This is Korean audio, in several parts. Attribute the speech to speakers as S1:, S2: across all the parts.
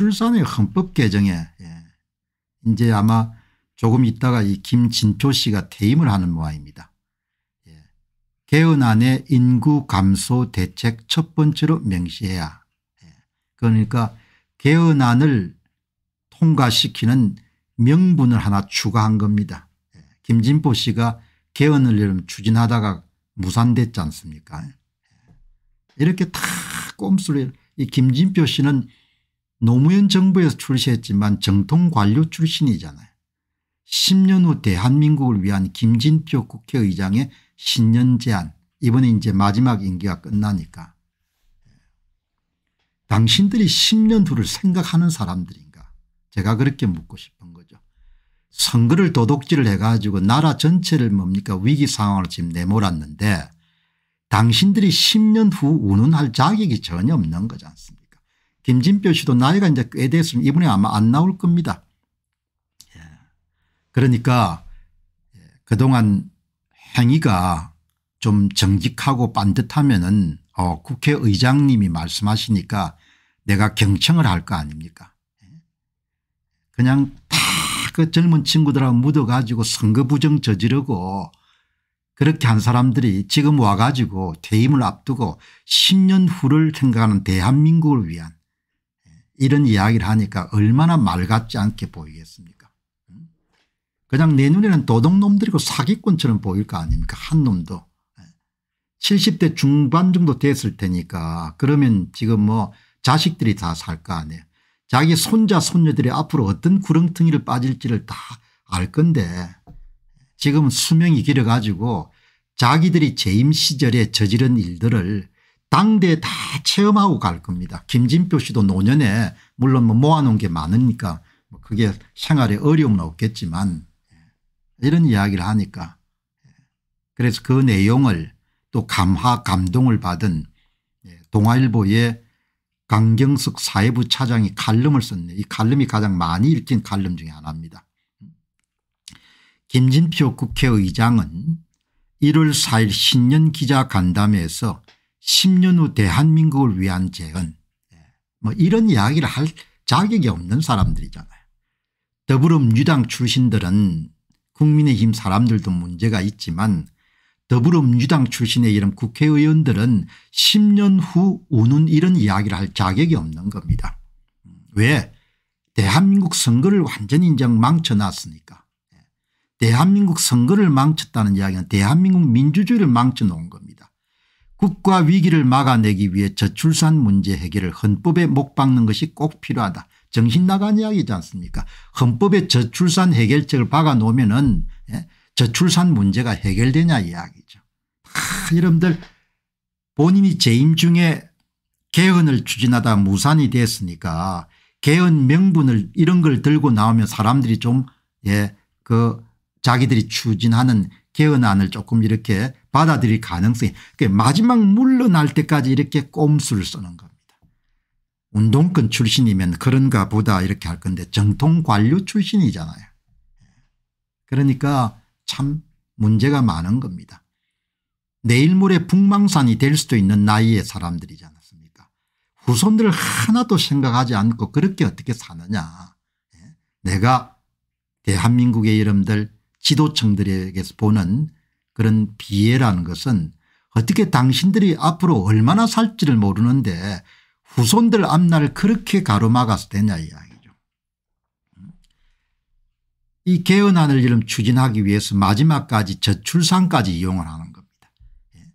S1: 출산의 헌법 개정에 예. 이제 아마 조금 있다가 이 김진표 씨가 퇴임을 하는 모양입니다. 예. 개헌안의 인구 감소 대책 첫 번째로 명시해야 예. 그러니까 개헌안을 통과시키는 명분을 하나 추가한 겁니다. 예. 김진표 씨가 개헌을 추진하다가 무산됐지 않습니까 예. 이렇게 다 꼼수를 이 김진표 씨는 노무현 정부에서 출시했지만 정통 관료 출신이잖아요. 10년 후 대한민국을 위한 김진표 국회의장의 신년 제안 이번에 이제 마지막 임기가 끝나니까 당신들이 10년 후를 생각하는 사람들인가 제가 그렇게 묻고 싶은 거죠. 선거를 도둑질을 해가지고 나라 전체를 뭡니까 위기 상황을 지금 내몰았는데 당신들이 10년 후 운운할 자격이 전혀 없는 거지 않습니까 김진표 씨도 나이가 이제 꽤 됐으면 이분이 아마 안 나올 겁니다. 예. 그러니까 예, 그동안 행위가 좀 정직하고 반듯하면은 어 국회의장님이 말씀하시니까 내가 경청을 할 거 아닙니까 예. 그냥 다 그 젊은 친구들하고 묻어가지고 선거 부정 저지르고 그렇게 한 사람들이 지금 와가지고 퇴임을 앞두고 10년 후를 생각하는 대한민국을 위한 이런 이야기를 하니까 얼마나 말 같지 않게 보이겠습니까 그냥 내 눈에는 도둑놈들이고 사기꾼처럼 보일 거 아닙니까 한 놈도 70대 예. 중반 정도 됐을 테니까 그러면 지금 뭐 자식들이 다 살 거 아니에요 자기 손자 손녀들이 앞으로 어떤 구렁텅이를 빠질지를 다 알 건데 지금 수명이 길어가지고 자기들이 재임 시절에 저지른 일들을 당대에 다 체험하고 갈 겁니다. 김진표 씨도 노년에 물론 뭐 모아놓은 게 많으니까 뭐 그게 생활에 어려움은 없겠지만 예, 이런 이야기를 하니까 예, 그래서 그 내용을 또 감화 감동을 받은 예, 동아일보의 강경숙 사회부 차장이 칼럼을 썼네요. 이 칼럼이 가장 많이 읽힌 칼럼 중에 하나입니다. 김진표 국회의장은 1월 4일 신년 기자 간담회에서 10년 후 대한민국을 위한 재건 예. 뭐 이런 이야기를 할 자격이 없는 사람들이잖아요. 더불어민주당 출신들은 국민의힘 사람들도 문제가 있지만 더불어민주당 출신의 이런 국회의원들은 10년 후 우는 이런 이야기를 할 자격이 없는 겁니다. 왜 대한민국 선거를 완전히 인제 망쳐놨으니까 예. 대한민국 선거를 망쳤다는 이야기는 대한민국 민주주의를 망쳐놓은 겁니다. 국가 위기를 막아내기 위해 저출산 문제 해결을 헌법에 목 박는 것이 꼭 필요하다. 정신 나간 이야기지 않습니까 헌법에 저출산 해결책을 박아놓으면 은 예? 저출산 문제가 해결되냐 이야기죠. 아, 여러분들 본인이 재임 중에 개헌을 추진하다 무산이 됐으니까 개헌 명분을 이런 걸 들고 나오면 사람들이 좀 예, 그 자기들이 추진하는 개헌안을 조금 이렇게 받아들일 가능성이 그러니까 마지막 물러날 때까지 이렇게 꼼수를 쓰는 겁니다. 운동권 출신이면 그런가 보다 이렇게 할 건데 정통 관료 출신이잖아요. 그러니까 참 문제가 많은 겁니다. 내일 모레 북망산이 될 수도 있는 나이의 사람들이지 않습니까 후손들을 하나도 생각하지 않고 그렇게 어떻게 사느냐. 예. 내가 대한민국의 이름들 지도층들에게서 보는 그런 비애라는 것은 어떻게 당신들이 앞으로 얼마나 살지를 모르는데 후손들 앞날을 그렇게 가로막아서 되냐 이야기죠. 이 개헌안을 이름 추진하기 위해서 마지막까지 저출산까지 이용을 하는 겁니다. 예.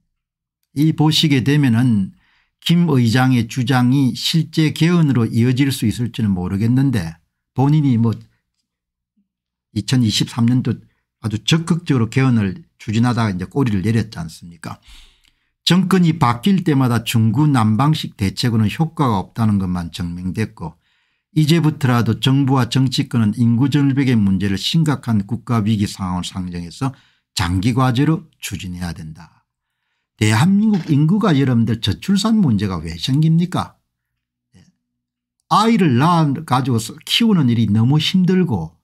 S1: 이 보시게 되면은 김 의장의 주장이 실제 개헌으로 이어질 수 있을지는 모르겠는데 본인이 뭐 2023년도 아주 적극적으로 개헌을 추진하다가 이제 꼬리를 내렸지 않습니까 정권이 바뀔 때마다 중구 난방식 대책으로는 효과가 없다는 것만 증명됐고 이제부터라도 정부와 정치권은 인구절벽의 문제를 심각한 국가위기 상황을 상정해서 장기과제로 추진해야 된다. 대한민국 인구가 여러분들 저출산 문제가 왜 생깁니까 예. 아이를 낳아 가지고 키우는 일이 너무 힘들고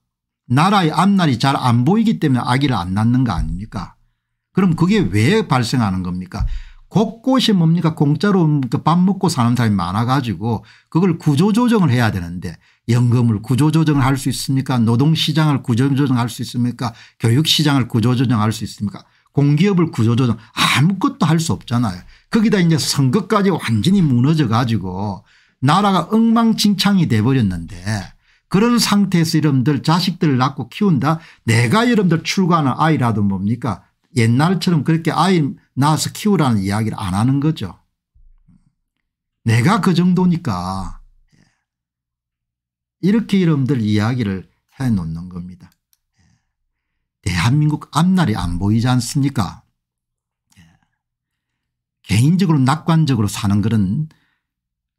S1: 나라의 앞날이 잘 안 보이기 때문에 아기를 안 낳는 거 아닙니까 그럼 그게 왜 발생하는 겁니까 곳곳이 뭡니까 공짜로 그 밥 먹고 사는 사람이 많아가지고 그걸 구조조정을 해야 되는데 연금을 구조조정을 할 수 있습니까 노동시장을 구조조정할 수 있습니까 교육시장을 구조조정할 수 있습니까 공기업을 구조조정 아무것도 할 수 없잖아요. 거기다 이제 선거까지 완전히 무너져 가지고 나라가 엉망진창이 돼버렸는데 그런 상태에서 여러분들 자식들을 낳고 키운다 내가 여러분들 출가하는 아이라도 뭡니까 옛날처럼 그렇게 아이 낳아서 키우라는 이야기를 안 하는 거죠. 내가 그 정도니까 예. 이렇게 여러분들 이야기를 해놓는 겁니다. 예. 대한민국 앞날이 안 보이지 않습니까 예. 개인적으로 낙관적으로 사는 그런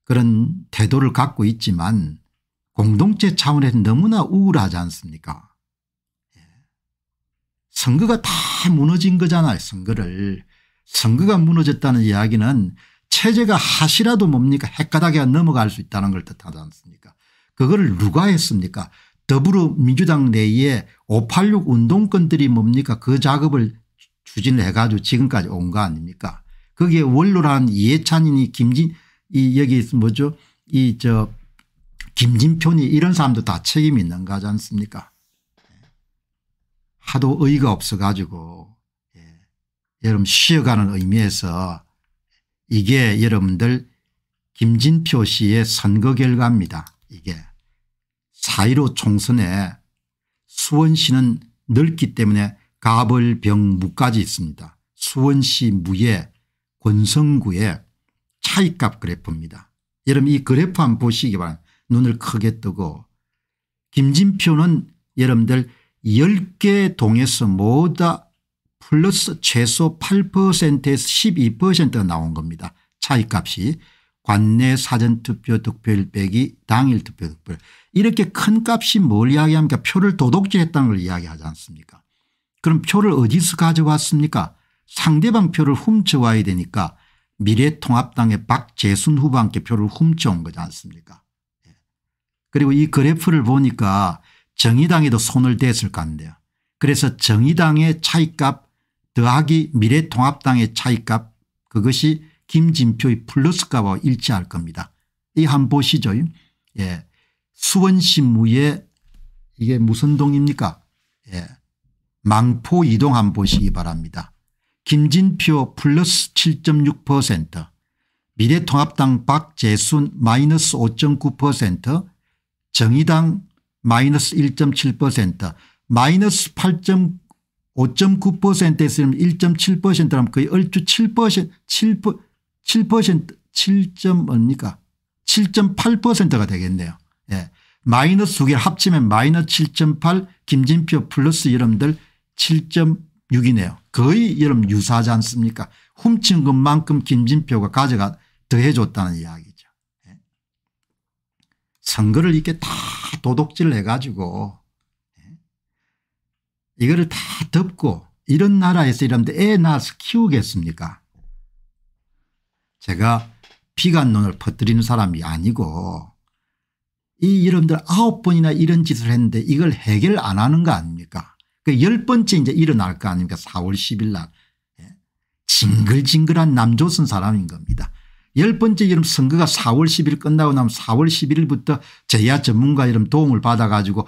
S1: 그런 태도를 갖고 있지만 공동체 차원에서 너무나 우울하지 않습니까 예. 선거가 다 무너진 거잖아요 선거를. 선거가 무너졌다는 이야기는 체제가 하시라도 뭡니까 핵가닥에 넘어갈 수 있다는 걸 뜻하지 않습니까 그거 누가 했습니까 더불어민주당 내에 586 운동권들이 뭡니까 그 작업을 추진을 해가지고 지금까지 온 거 아닙니까 거기에 원로란 이해찬이니 김진 이 여기 뭐죠 이저 김진표니 이런 사람도 다 책임이 있는 거지 않습니까 예. 하도 의의가 없어 가지고 예. 여러분 쉬어가는 의미에서 이게 여러분들 김진표 씨의 선거 결과입니다. 이게 4.15 총선에 수원시는 넓기 때문에 가벌병무까지 있습니다. 수원시 무예 권성구의 차익값 그래프입니다. 여러분 이 그래프 한번 보시기 바랍니다. 눈을 크게 뜨고 김진표는 여러분들 10개 동에서 모두 플러스 최소 8%에서 12%가 나온 겁니다. 차이값이 관내 사전투표 득표율 빼기 당일 투표 득표율 이렇게 큰 값이 뭘 이야기합니까 표를 도둑질했다는 걸 이야기하지 않습니까 그럼 표를 어디서 가져왔습니까 상대방 표를 훔쳐와야 되니까 미래통합당의 박재순 후보한테 표를 훔쳐온 거지 않습니까 그리고 이 그래프를 보니까 정의당에도 손을 댔을 건데요. 그래서 정의당의 차이값 더하기 미래통합당의 차이값 그것이 김진표의 플러스값과 일치할 겁니다. 이 한 보시죠. 예. 수원신무의 이게 무슨 동입니까? 예. 망포 이동 한 보시기 바랍니다. 김진표 플러스 7.6% 미래통합당 박재순 마이너스 5.9% 정의당 마이너스 1.7% 마이너스 8.5.9%에 서으 1.7%라면 거의 얼추 7% 7% 7% 7. 뭡니까 7.8%가 되겠네요. 예. 마이너스 두개 합치면 마이너스 7.8 김진표 플러스 여러분들 7.6이네요. 거의 여러분 유사하지 않습니까 훔친 것만큼 김진표가 가져가 더해줬다는 이야기 선거를 이렇게 다 도둑질을 해가지고 예? 이거를 다 덮고 이런 나라에서 이러면 애 낳아서 키우겠습니까 제가 비관론을 퍼뜨리는 사람이 아니고 이 여러분들 아홉 번이나 이런 짓을 했는데 이걸 해결 안 하는 거 아닙니까 그 열 번째 이제 일어날 거 아닙니까 4월 10일 날 예? 징글징글한 남조선 사람인 겁니다. 열 번째 이름 선거가 4월 10일 끝나고 나면 4월 11일부터 제야 전문가 이름 도움을 받아 가지고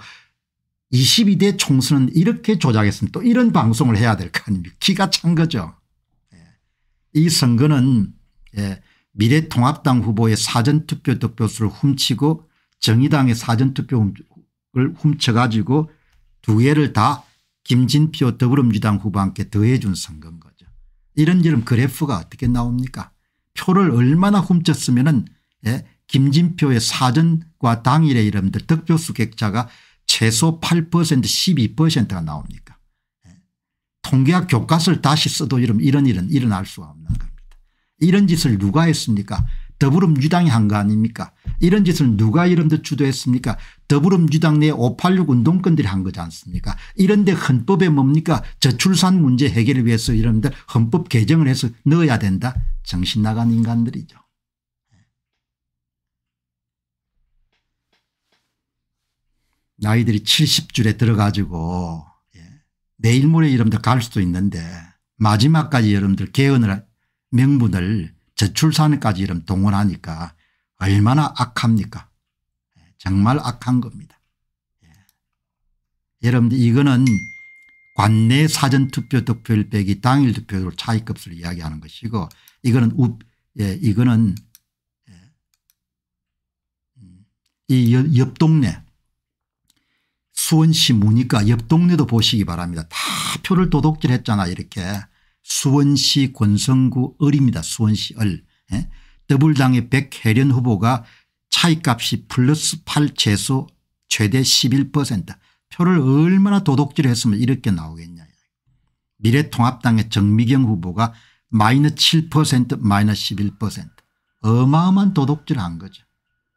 S1: 22대 총선은 이렇게 조작했습니다. 또 이런 방송을 해야 될 거 아닙니까 기가 찬 거죠. 예. 이 선거는 예, 미래통합당 후보의 사전투표 득표수를 훔치고 정의당의 사전투표를 훔쳐가지고 두 개를 다 김진표 더불어민주당 후보한테 더해준 선거인 거죠. 이런 이름 그래프가 어떻게 나옵니까 표를 얼마나 훔쳤으면 예, 김진표의 사전과 당일의 이름들 득표수 객자가 최소 8% 12%가 나옵니까 예. 통계학 교과서를 다시 써도 이런 일은 일어날 수가 없는 겁니다. 이런 짓을 누가 했습니까 더불어민주당이 한 거 아닙니까 이런 짓을 누가 이런 데 주도했습니까 더불어민주당 내 586 운동권들이 한 거지 않습니까 이런데 헌법에 뭡니까 저출산 문제 해결을 위해서 이런데 헌법 개정을 해서 넣어야 된다 정신 나간 인간들이죠. 나이들이 70줄에 들어가지고 예, 내일 모레 여러분들 갈 수도 있는데 마지막까지 여러분들 개헌을 명분을 저출산까지 이런 동원하니까 얼마나 악합니까 예, 정말 악한 겁니다. 예. 여러분들 이거는 관내 사전투표 득표율 빼기 당일 투표율 차이값을 이야기하는 것이고 이거는 우, 예, 이거는 예, 음, 이옆 동네 수원시 무니까 옆 동네도 보시기 바랍니다. 다 표를 도둑질 했잖아 이렇게 수원시 권성구 을입니다. 수원시 을. 예? 더블당의 백혜련 후보가 차이값이 플러스 8 최소 최대 11% 표를 얼마나 도둑질했으면 이렇게 나오겠냐. 미래통합당의 정미경 후보가 마이너7%마이너11% 어마어마한 도둑질한 거죠.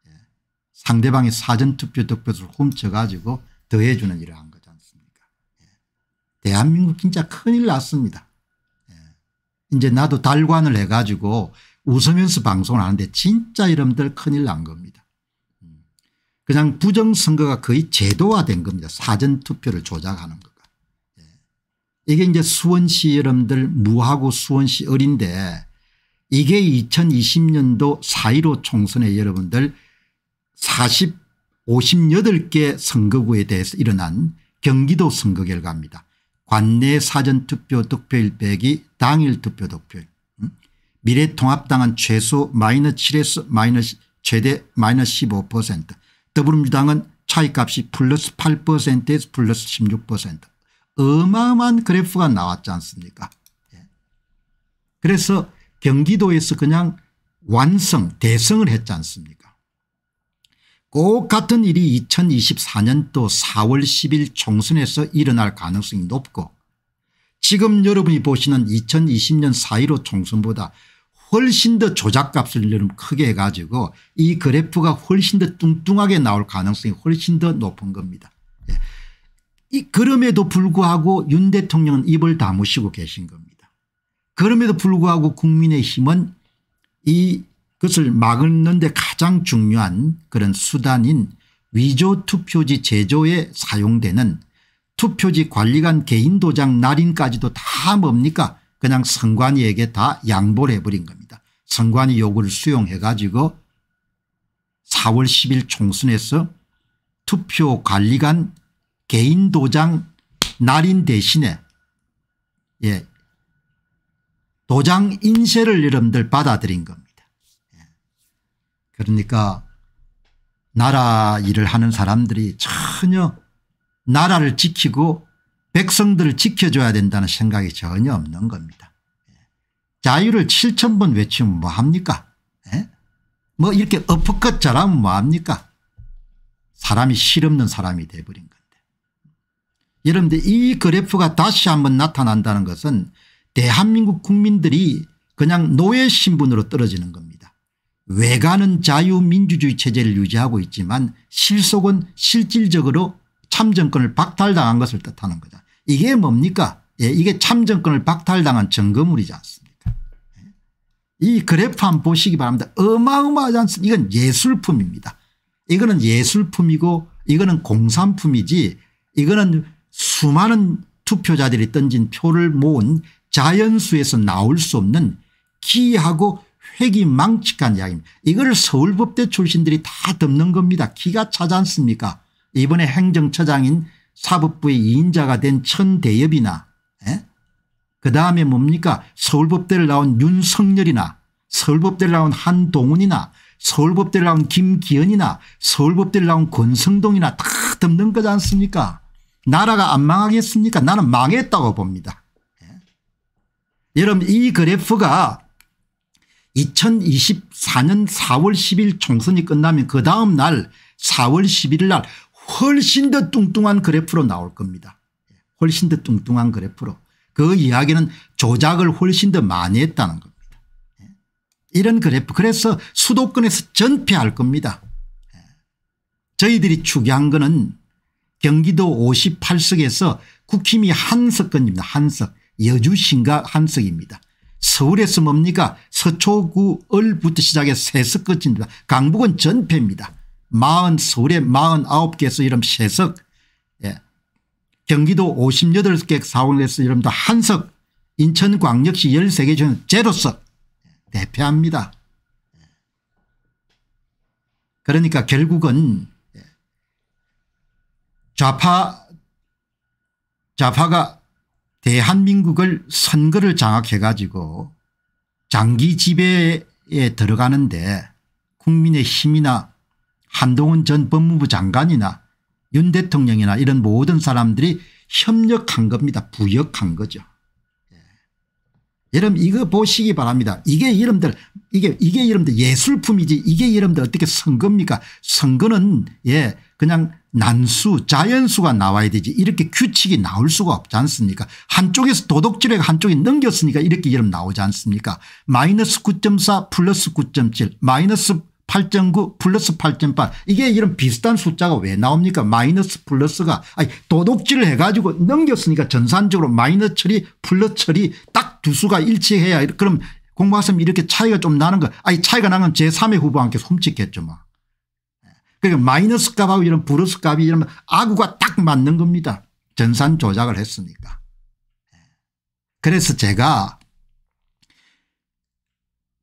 S1: 예. 상대방의 사전투표 득표수를 훔쳐가지고 더해주는 일을 한 거지 않습니까. 예. 대한민국 진짜 큰일 났습니다. 이제 나도 달관을 해가지고 웃으면서 방송을 하는데 진짜 여러분들 큰일 난 겁니다. 음. 그냥 부정선거가 거의 제도화된 겁니다. 사전투표를 조작하는 거가. 예. 이게 이제 수원시 여러분들 무하고 수원시 어린데 이게 2020년도 4.15 총선에 여러분들 40 58개 선거구에 대해서 일어난 경기도 선거 결과입니다. 관내 사전투표 득표일 빼기 당일 투표 득표일 음? 미래통합당은 최소 마이너 7에서 마이너 최대 마이너15% 더불어민주당은 차이값이 플러스 8%에서 플러스 16% 어마어마한 그래프가 나왔지 않습니까 예. 그래서 경기도에서 그냥 완성 대성을 했지 않습니까 꼭 같은 일이 2024년도 4월 10일 총선에서 일어날 가능성이 높고 지금 여러분이 보시는 2020년 4.15 총선보다 훨씬 더 조작값을 여름 크게 해가지고 이 그래프가 훨씬 더 뚱뚱하게 나올 가능성이 훨씬 더 높은 겁니다. 예. 이 그럼에도 불구하고 윤 대통령은 입을 다무시고 계신 겁니다. 그럼에도 불구하고 국민의힘은 이 그것을 막는 데 가장 중요한 그런 수단인 위조 투표지 제조에 사용되는 투표지 관리관 개인 도장 날인까지도 다 뭡니까 그냥 선관위에게 다 양보를 해버린 겁니다. 선관위 요구를 수용해 가지고 4월 10일 총선에서 투표관리관 개인 도장 날인 대신에 예 도장 인쇄를 여러분들 받아들인 겁니다. 그러니까 나라 일을 하는 사람들이 전혀 나라를 지키고 백성들을 지켜줘야 된다는 생각이 전혀 없는 겁니다. 자유를 7천 번 외치면 뭐합니까 예? 뭐 이렇게 어퍼컷 잘하면 뭐합니까 사람이 실없는 사람이 돼버린 건데. 여러분들 이 그래프가 다시 한번 나타난다는 것은 대한민국 국민들이 그냥 노예 신분으로 떨어지는 겁니다. 외관은 자유민주주의 체제를 유지하고 있지만 실속은 실질적으로 참정권을 박탈당한 것을 뜻하는 거다. 이게 뭡니까 예, 이게 참정권을 박탈당한 증거물이지 않습니까 예. 이 그래프 한 번 보시기 바랍니다. 어마어마하지 않습니까 이건 예술품입니다. 이거는 예술품이고 이거는 공산품이지 이거는 수많은 투표자들이 던진 표를 모은 자연수에서 나올 수 없는 기이하고 회기 망측한 이야기입니다. 이걸 서울법대 출신들이 다 덮는 겁니다. 기가 차지 않습니까 이번에 행정처장인 사법부의 2인자가 된 천대엽이나 예? 그 다음에 뭡니까 서울법대를 나온 윤석열이나 서울법대를 나온 한동훈이나 서울법대를 나온 김기현이나 서울법대를 나온 권성동이나 다 덮는 거지 않습니까 나라가 안 망하겠습니까 나는 망했다고 봅니다. 예? 여러분 이 그래프가 2024년 4월 10일 총선이 끝나면 그 다음 날 4월 11일 날 훨씬 더 뚱뚱한 그래프로 나올 겁니다. 훨씬 더 뚱뚱한 그래프로. 그 이야기는 조작을 훨씬 더 많이 했다는 겁니다. 이런 그래프 그래서 수도권에서 전폐할 겁니다. 저희들이 추구한 거는 경기도 58석에서 국힘이 한석건입니다한 석. 여주 신가한 석입니다. 서울에서 뭡니까 서초구 을부터 시작해 세석 끝입니다. 강북은 전패입니다. 마흔 서울에 4 9 개에서 이름 세석 예. 경기도 58개 사원에서 이름 도 한석 인천광역시 13개 중 제로석 예. 대패합니다. 그러니까 결국은 예. 좌파 좌파가 대한민국을 선거를 장악해 가지고 장기 지배에 들어가는데 국민의 힘이나 한동훈 전 법무부 장관이나 윤 대통령이나 이런 모든 사람들이 협력한 겁니다. 부역한 거죠. 예. 여러분 이거 보시기 바랍니다. 이게 이름들 이게 이게 이름들 예술품이지 이게 이름들 어떻게 선겁니까 선거는 예 그냥 난수 자연수가 나와야 되지 이렇게 규칙이 나올 수가 없지 않습니까 한쪽에서 도덕질에 한쪽이 넘겼으니까 이렇게 이름 나오지 않습니까 마이너스 9.4 플러스 9.7 마이너스 8.9 플러스 8.8 이게 이런 비슷한 숫자가 왜 나옵니까 마이너스 플러스가 아니 도둑질을 해가지고 넘겼으니까 전산적으로 마이너스 처리 플러스 처리 딱 두 수가 일치해야 그럼 공부하시면 이렇게 차이가 좀 나는 거 아니 차이가 나면 제3의 후보한테 솜찍겠죠 뭐. 그러니까 마이너스 값하고 이런 플러스 값이 이러 아구가 딱 맞는 겁니다. 전산 조작을 했으니까. 예. 그래서 제가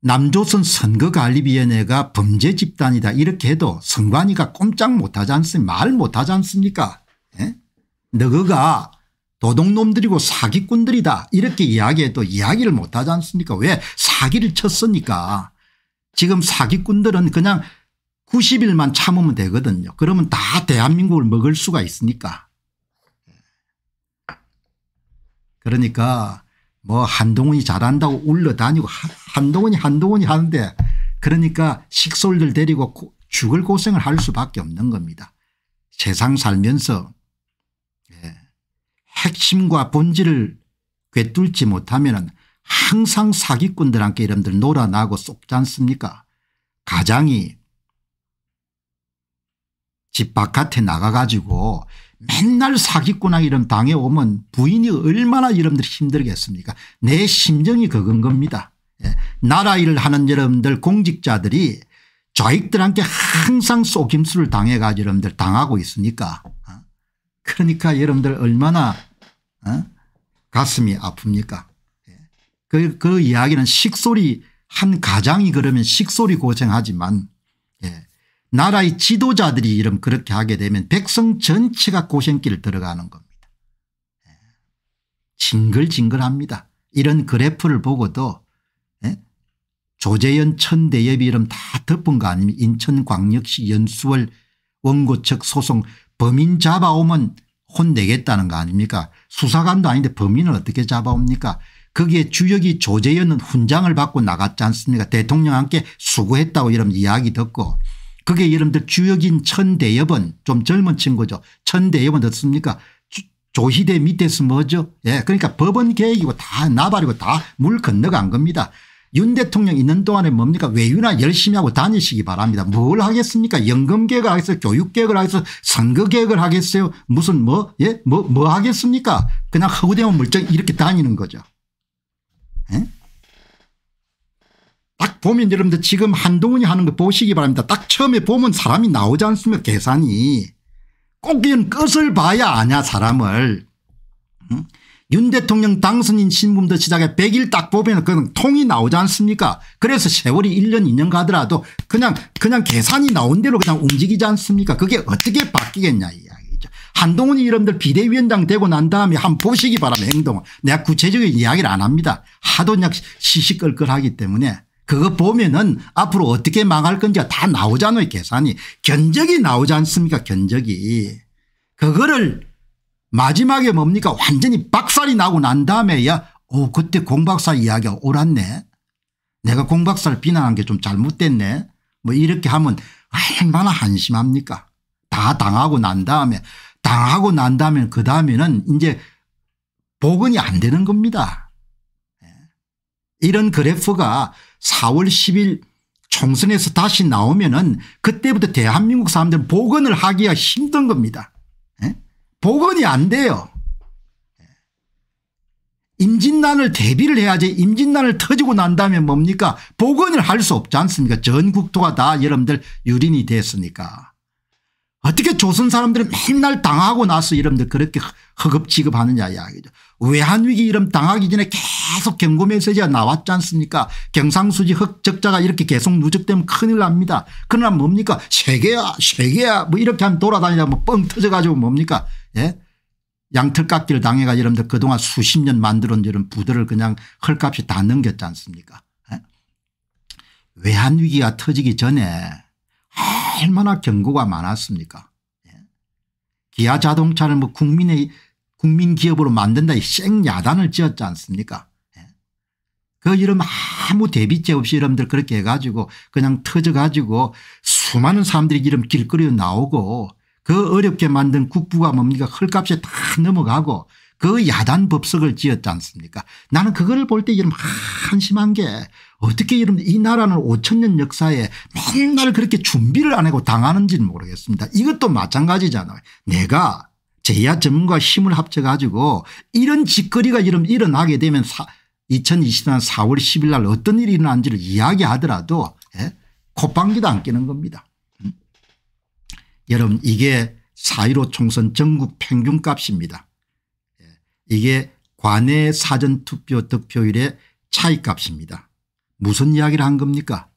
S1: 남조선 선거관리위원회가 범죄 집단이다 이렇게 해도 선관위가 꼼짝 못하지 않습니까 말 못하지 않습니까 예? 너가 도둑놈들이고 사기꾼들이다 이렇게 이야기해도 이야기를 못하지 않습니까 왜 사기를 쳤으니까 지금 사기꾼들은 그냥 90일만 참으면 되거든요. 그러면 다 대한민국을 먹을 수가 있으니까. 그러니까 뭐 한동훈이 잘한다고 울러다니고 한동훈이 한동훈이 하는데 그러니까 식솔들 데리고 죽을 고생을 할 수밖에 없는 겁니다. 세상 살면서 예. 핵심과 본질을 꿰뚫지 못하면 항상 사기꾼들한테 이름들 놀아나고 쏙지 않습니까 가장이 집 바깥에 나가가지고 맨날 사기꾼나 이런 당에 오면 부인이 얼마나 여러분들 힘들겠습니까 내 심정이 그건 겁니다. 예. 나라 일을 하는 여러분들 공직자들이 좌익들한테 항상 속임수를 당해가지고 여러분들 당하고 있으니까 어? 그러니까 여러분들 얼마나 어? 가슴이 아픕니까 예. 그, 그 이야기는 식소리 한 가장이 그러면 식소리 고생하지만 예. 나라의 지도자들이 이름 그렇게 하게 되면 백성 전체가 고생길 들어가는 겁니다. 예. 징글징글합니다. 이런 그래프를 보고도 예. 조재현 천대엽 이름 다 덮은 거아닙니까 인천광역시 연수월 원고 측 소송 범인 잡아오면 혼내겠다는 거 아닙니까 수사관도 아닌데 범인을 어떻게 잡아옵니까 거기에 주역이 조재현은 훈장을 받고 나갔지 않습니까 대통령한테 수고했다고 이런 이야기 듣고 그게 여러분들 주역인 천대엽은 좀 젊은 친구죠. 천대엽은 어떻습니까 조희대 밑에서 뭐죠 예 그러니까 법원 계획이고 다 나발이고 다 물 건너간 겁니다. 윤 대통령 있는 동안에 뭡니까 외유나 열심히 하고 다니시기 바랍니다. 뭘 하겠습니까 연금개혁을 하겠어요 교육개혁을 하겠어요 선거개혁을 하겠어요 무슨 뭐 예? 뭐, 뭐 하겠습니까 그냥 허구대문 물정 이렇게 다니는 거죠. 예? 딱 보면 여러분들 지금 한동훈이 하는 거 보시기 바랍니다. 딱 처음에 보면 사람이 나오지 않습니까 계산이. 꼭 이건 끝을 봐야 아냐 사람을. 응? 윤 대통령 당선인 신분부터 시작해 100일 딱 보면 그건 통이 나오지 않습니까 그래서 세월이 1년 2년 가더라도 그냥 그냥 계산이 나온 대로 그냥 움직이지 않습니까 그게 어떻게 바뀌겠냐 이야기죠. 한동훈이 여러분들 비대위원장 되고 난 다음에 한번 보시기 바랍니다 행동을. 내가 구체적인 이야기를 안 합니다. 하도 그냥 시시껄껄하기 때문에. 그거 보면은 앞으로 어떻게 망할 건지가 다 나오잖아요 계산이 견적이 나오지 않습니까 견적이 그거를 마지막에 뭡니까 완전히 박살이 나고 난 다음에야 오 그때 공박사 이야기가 옳았네 내가 공박사를 비난한 게 좀 잘못됐네 뭐 이렇게 하면 얼마나 한심합니까 다 당하고 난 다음에 당하고 난 다음에 그 다음에는 이제 복원이 안 되는 겁니다 예. 이런 그래프가 4월 10일 총선에서 다시 나오면 은 그때부터 대한민국 사람들 복원을 하기가 힘든 겁니다. 예? 복원이 안 돼요. 예. 임진단을 대비를 해야지 임진단을 터지고 난 다음에 뭡니까 복원을 할 수 없지 않습니까 전 국토가 다 여러분들 유린이 됐으니까 어떻게 조선 사람들은 맨날 당하고 나서 여러분들 그렇게 허겁지겁 하느냐 이야기죠 외환위기 이름 당하기 전에 계속 계속 경고 메시지가 나왔지 않습니까 경상수지 적자가 이렇게 계속 누적되면 큰일 납니다. 그러나 뭡니까 세계야 세계야 뭐 이렇게 하 돌아다니다 뭐 뻥 터져 가지고 뭡니까 예? 양털깎이를 당해가 여러분들 그동안 수십 년 만들어온 이 부들을 그냥 헐값이 다 넘겼지 않습니까 예? 외환위기가 터지기 전에 얼마나 경고가 많았습니까 예? 기아자동차를 뭐 국민의 국민기업으로 만든다 이 쌩야단을 지었지 않습니까 그 이런 아무 대비죄 없이 여러분들 그렇게 해가지고 그냥 터져가지고 수많은 사람들이 이런 길거리에 나오고 그 어렵게 만든 국부가 뭡니까 헐값에 다 넘어가고 그 야단 법석을 지었지 않습니까 나는 그걸 볼 때 이런 한심한 게 어떻게 이런 이 나라는 5천 년 역사에 맨날 그렇게 준비를 안 하고 당하는지는 모르겠습니다. 이것도 마찬가지잖아요. 내가 제야 전문가 힘을 합쳐 가지고 이런 짓거리가 이런 일어나게 되면 사, 2020년 4월 10일 날 어떤 일이 일어난지를 이야기하더라도 예? 콧방귀도 안 끼는 겁니다. 음? 여러분 이게 4.15 총선 전국 평균값입니다. 예. 이게 관내 사전투표 득표율의 차이값입니다. 무슨 이야기를 한 겁니까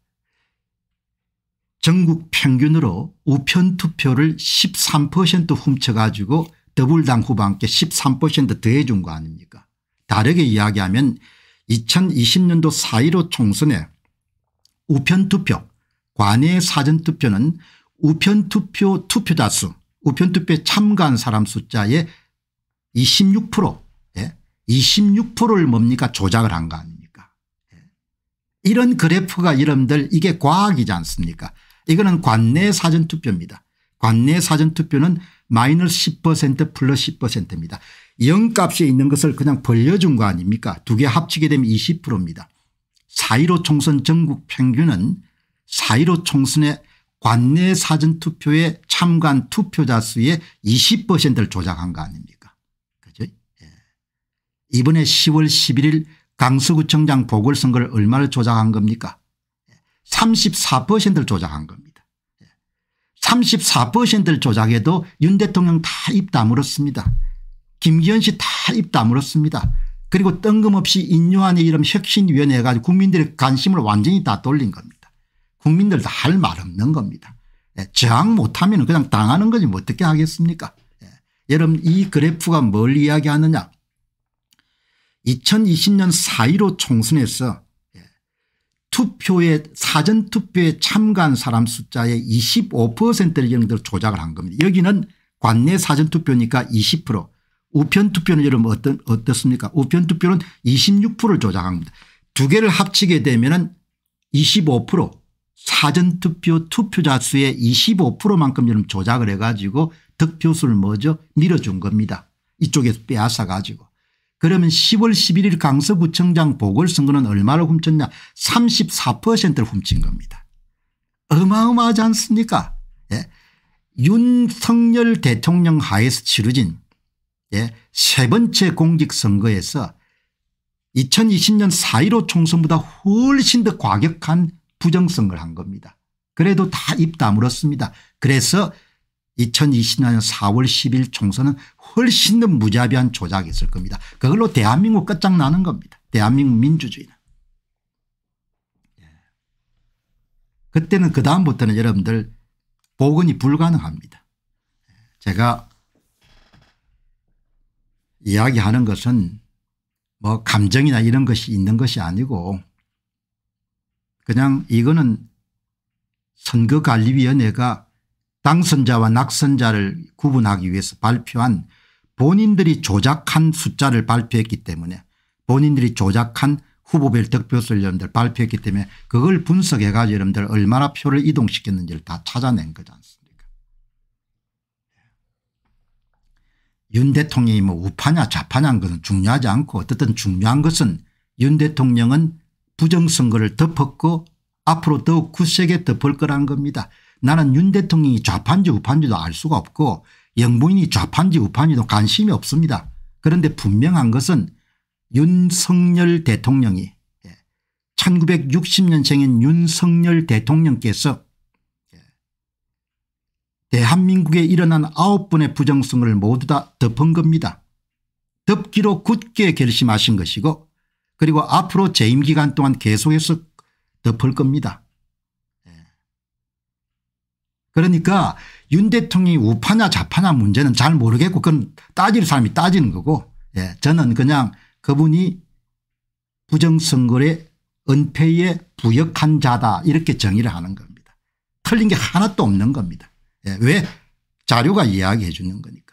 S1: 전국 평균으로 우편투표를 13% 훔쳐가지고 더블당 후보 함께 13% 더해준 거 아닙니까 다르게 이야기하면 2020년도 4.15 총선에 우편투표 관외 사전투표는 우편투표 투표자 수 우편투표에 참가한 사람 숫자의 26% 예? 26%를 뭡니까 조작을 한 거 아닙니까 예. 이런 그래프가 여러분들 이게 과학이지 않습니까 이거는 관내 사전투표입니다. 관내 사전투표는 마이너스 10% 플러스 10%입니다. 0값에 있는 것을 그냥 벌려준 거 아닙니까 두 개 합치게 되면 20%입니다. 4.15 총선 전국 평균은 4.15 총선의 관내 사전투표에 참관 투표자 수의 20%를 조작한 거 아닙니까 그죠 예. 이번에 10월 11일 강서구청장 보궐선거를 얼마를 조작한 겁니까 34%를 예. 조작한 겁니다. 34%를 예. 조작해도 윤 대통령 다 입 다물었습니다. 김기현 씨 다 입 다물었습니다. 그리고 뜬금없이 인요한의 이름 혁신위원회가 국민들의 관심을 완전히 다 돌린 겁니다. 국민들 도할 말 없는 겁니다. 예, 저항 못하면 그냥 당하는 거지 뭐 어떻게 하겠습니까 예. 여러분 이 그래프가 뭘 이야기하느냐 2020년 4.15 총선에서 예. 투표에 사전투표에 참가한 사람 숫자의 25%를 정도로 조작을 한 겁니다. 여기는 관내 사전투표니까 20% 우편 투표는 여러분 어떤 어떻습니까 우편 투표는 26%를 조작합니다. 두 개를 합치게 되면 은25% 사전투표 투표자 수의 25%만큼 여러분 조작을 해가지고 득표수를 먼저 밀어준 겁니다. 이쪽에서 빼앗아 가지고. 그러면 10월 11일 강서구청장 보궐선거는 얼마를 훔쳤냐 34%를 훔친 겁니다. 어마어마하지 않습니까 예. 윤석열 대통령 하에서 치루진 예, 세 번째 공직선거에서 2020년 4.15 총선보다 훨씬 더 과격한 부정선거를 한 겁니다. 그래도 다 입 다물었습니다. 그래서 2020년 4월 10일 총선은 훨씬 더 무자비한 조작이있을 겁니다. 그걸로 대한민국 끝장나는 겁니다. 대한민국 민주주의는. 예. 그때는 그다음부터는 여러분들 복원이 불가능합니다. 예. 제가 이야기하는 것은 뭐 감정이나 이런 것이 있는 것이 아니고 그냥 이거는 선거관리위원회가 당선자와 낙선자를 구분하기 위해서 발표한 본인들이 조작한 숫자를 발표했기 때문에 본인들이 조작한 후보별 득표수를 여러분들 발표했기 때문에 그걸 분석해 가지고 여러분들 얼마나 표를 이동시켰는지를 다 찾아낸 거지 않습니까 윤 대통령이 뭐 우파냐 좌파냐는 것은 중요하지 않고 어쨌든 중요한 것은 윤 대통령은 부정선거를 덮었고 앞으로 더욱 굳세게 덮을 거라는 겁니다. 나는 윤 대통령이 좌판지 우판지도 알 수가 없고 영부인이 좌판지 우판지도 관심이 없습니다. 그런데 분명한 것은 윤석열 대통령이 1960년생인 예, 윤석열 대통령께서 대한민국에 일어난 아홉 분의 부정성을 모두 다 덮은 겁니다. 덮기로 굳게 결심하신 것이고 그리고 앞으로 재임 기간 동안 계속해서 덮을 겁니다. 예. 그러니까 윤 대통령이 우파냐 좌파냐 문제는 잘 모르겠고 그건 따질 사람이 따지는 거고 예, 저는 그냥 그분이 부정선거의 은폐에 부역한 자다 이렇게 정의를 하는 겁니다. 틀린 게 하나도 없는 겁니다. 예, 왜? 자료가 이야기해 주는 거니까.